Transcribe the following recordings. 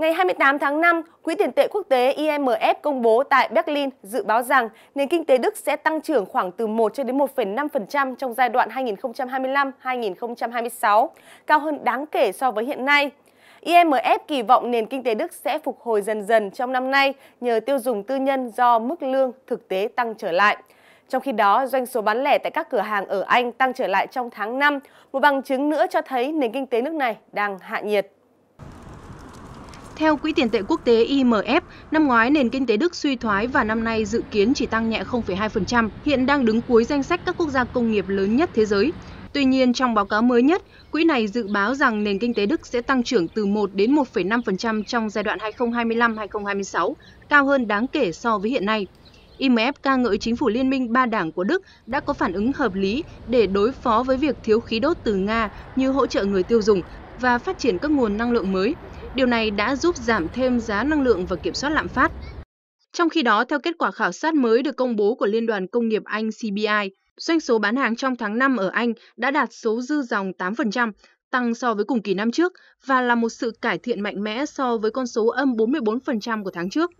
Ngày 28 tháng 5, Quỹ tiền tệ quốc tế IMF công bố tại Berlin dự báo rằng nền kinh tế Đức sẽ tăng trưởng khoảng từ 1 cho đến 1,5% trong giai đoạn 2025-2026, cao hơn đáng kể so với hiện nay. IMF kỳ vọng nền kinh tế Đức sẽ phục hồi dần dần trong năm nay nhờ tiêu dùng tư nhân do mức lương thực tế tăng trở lại. Trong khi đó, doanh số bán lẻ tại các cửa hàng ở Anh tăng trở lại trong tháng 5, một bằng chứng nữa cho thấy nền kinh tế nước này đang hạ nhiệt. Theo Quỹ tiền tệ quốc tế IMF, năm ngoái nền kinh tế Đức suy thoái và năm nay dự kiến chỉ tăng nhẹ 0,2%, hiện đang đứng cuối danh sách các quốc gia công nghiệp lớn nhất thế giới. Tuy nhiên, trong báo cáo mới nhất, quỹ này dự báo rằng nền kinh tế Đức sẽ tăng trưởng từ 1 đến 1,5% trong giai đoạn 2025-2026, cao hơn đáng kể so với hiện nay. IMF ca ngợi chính phủ liên minh ba đảng của Đức đã có phản ứng hợp lý để đối phó với việc thiếu khí đốt từ Nga như hỗ trợ người tiêu dùng và phát triển các nguồn năng lượng mới. Điều này đã giúp giảm thêm giá năng lượng và kiểm soát lạm phát. Trong khi đó, theo kết quả khảo sát mới được công bố của Liên đoàn Công nghiệp Anh CBI, doanh số bán hàng trong tháng 5 ở Anh đã đạt số dư dòng 8%, tăng so với cùng kỳ năm trước và là một sự cải thiện mạnh mẽ so với con số âm 44% của tháng trước.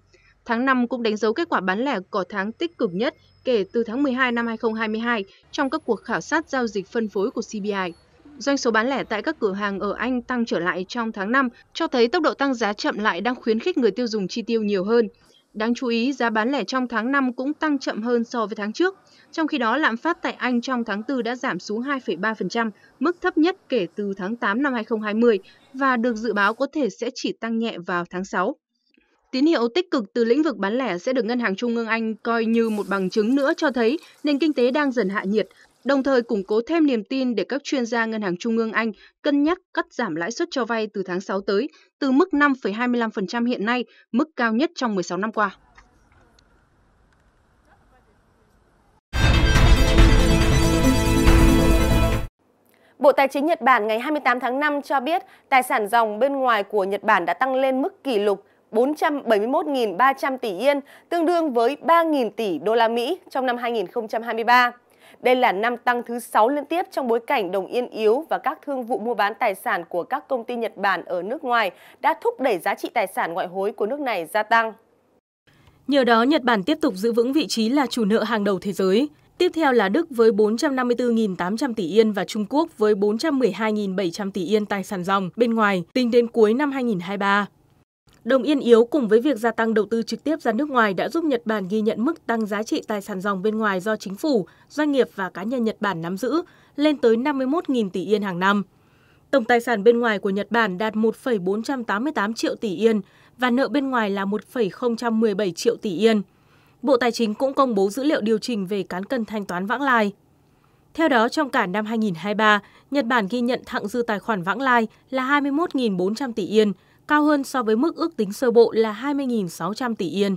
Tháng 5 cũng đánh dấu kết quả bán lẻ có tháng tích cực nhất kể từ tháng 12 năm 2022 trong các cuộc khảo sát giao dịch phân phối của CBI doanh số bán lẻ tại các cửa hàng ở Anh tăng trở lại trong tháng 5, cho thấy tốc độ tăng giá chậm lại đang khuyến khích người tiêu dùng chi tiêu nhiều hơn. Đáng chú ý, giá bán lẻ trong tháng 5 cũng tăng chậm hơn so với tháng trước. Trong khi đó, lạm phát tại Anh trong tháng 4 đã giảm xuống 2,3%, mức thấp nhất kể từ tháng 8 năm 2020 và được dự báo có thể sẽ chỉ tăng nhẹ vào tháng 6. Tín hiệu tích cực từ lĩnh vực bán lẻ sẽ được Ngân hàng Trung ương Anh coi như một bằng chứng nữa cho thấy nền kinh tế đang dần hạ nhiệt, đồng thời củng cố thêm niềm tin để các chuyên gia Ngân hàng Trung ương Anh cân nhắc cắt giảm lãi suất cho vay từ tháng 6 tới từ mức 5,25% hiện nay, mức cao nhất trong 16 năm qua. Bộ Tài chính Nhật Bản ngày 28 tháng 5 cho biết tài sản dòng bên ngoài của Nhật Bản đã tăng lên mức kỷ lục 471.300 tỷ yên, tương đương với 3.000 tỷ đô la Mỹ trong năm 2023. Đây là năm tăng thứ 6 liên tiếp trong bối cảnh đồng yên yếu và các thương vụ mua bán tài sản của các công ty Nhật Bản ở nước ngoài đã thúc đẩy giá trị tài sản ngoại hối của nước này gia tăng. Nhờ đó, Nhật Bản tiếp tục giữ vững vị trí là chủ nợ hàng đầu thế giới. Tiếp theo là Đức với 454.800 tỷ yên và Trung Quốc với 412.700 tỷ yên tài sản dòng bên ngoài tính đến cuối năm 2023. Đồng yên yếu cùng với việc gia tăng đầu tư trực tiếp ra nước ngoài đã giúp Nhật Bản ghi nhận mức tăng giá trị tài sản dòng bên ngoài do chính phủ, doanh nghiệp và cá nhân Nhật Bản nắm giữ lên tới 51.000 tỷ yên hàng năm. Tổng tài sản bên ngoài của Nhật Bản đạt 1,488 triệu tỷ yên và nợ bên ngoài là 1,017 triệu tỷ yên. Bộ Tài chính cũng công bố dữ liệu điều chỉnh về cán cân thanh toán vãng lai. Theo đó, trong cả năm 2023, Nhật Bản ghi nhận thặng dư tài khoản vãng lai là 21.400 tỷ yên – cao hơn so với mức ước tính sơ bộ là 20.600 tỷ Yên.